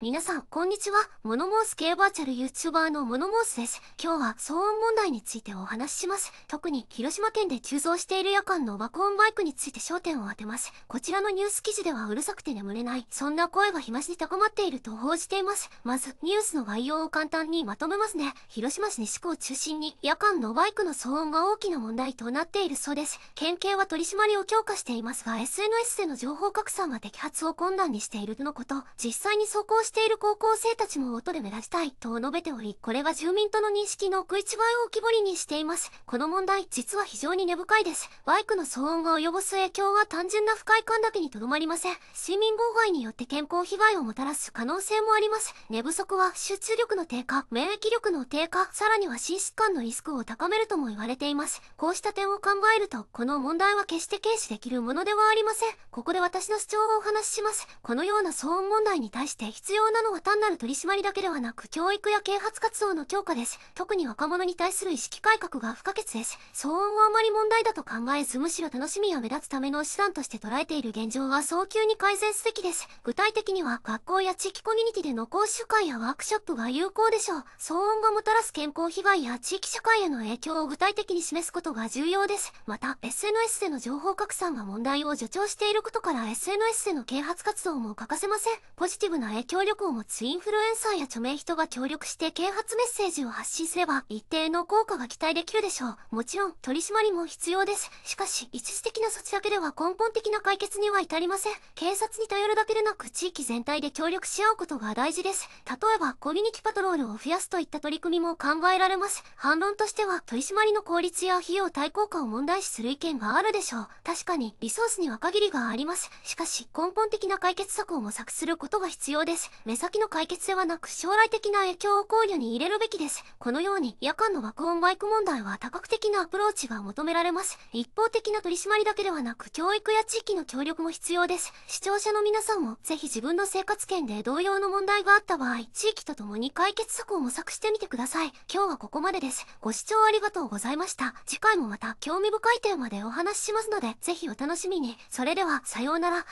皆さん、こんにちは。モノモース系バーチャル YouTuber のモノモースです。今日は騒音問題についてお話しします。特に広島県で急増している夜間の爆音バイクについて焦点を当てます。こちらのニュース記事ではうるさくて眠れない、そんな声が日増しに高まっていると報じています。まず、ニュースの概要を簡単にまとめますね。広島市西区を中心に夜間のバイクの騒音が大きな問題となっているそうです。県警は取り締まりを強化していますが、SNS での情報拡散が摘発を困難にしているとのこと、実際に走行している高校生たちも音で目立ちたいと述べており、これは住民との認識の食い違いを浮き彫りにしています。この問題、実は非常に根深いです。バイクの騒音が及ぼす影響は単純な不快感だけにとどまりません。睡眠妨害によって健康被害をもたらす可能性もあります。寝不足は集中力の低下、免疫力の低下、さらには心疾患のリスクを高めるとも言われています。こうした点を考えると、この問題は決して軽視できるものではありません。ここで私の主張をお話しします。このような騒音問題に対して必要要なのは単なる取り締まりだけではなく、教育や啓発活動の強化です。特に若者に対する意識改革が不可欠です。騒音はあまり問題だと考えず、むしろ楽しみや目立つための手段として捉えている現状は早急に改善すべきです。具体的には、学校や地域コミュニティでの講習会やワークショップが有効でしょう。騒音がもたらす健康被害や地域社会への影響を具体的に示すことが重要です。また、SNS での情報拡散が問題を助長していることから、SNS での啓発活動も欠かせません。ポジティブな影響旅行をツインフルエンサーや著名人が協力して啓発メッセージを発信すれば一定の効果が期待できるでしょう。もちろん取り締まりも必要です。しかし、一時的な措置だけでは根本的な解決には至りません。警察に頼るだけでなく地域全体で協力し合うことが大事です。例えば、コミュニティパトロールを増やすといった取り組みも考えられます。反論としては、取り締まりの効率や費用対効果を問題視する意見があるでしょう。確かに、リソースには限りがあります。しかし、根本的な解決策を模索することが必要です。目先の解決ではなく将来的な影響を考慮に入れるべきです。このように夜間の爆音バイク問題は多角的なアプローチが求められます。一方的な取り締まりだけではなく教育や地域の協力も必要です。視聴者の皆さんもぜひ自分の生活圏で同様の問題があった場合、地域と共に解決策を模索してみてください。今日はここまでです。ご視聴ありがとうございました。次回もまた興味深いテーマでお話ししますので、ぜひお楽しみに。それでは、さようなら。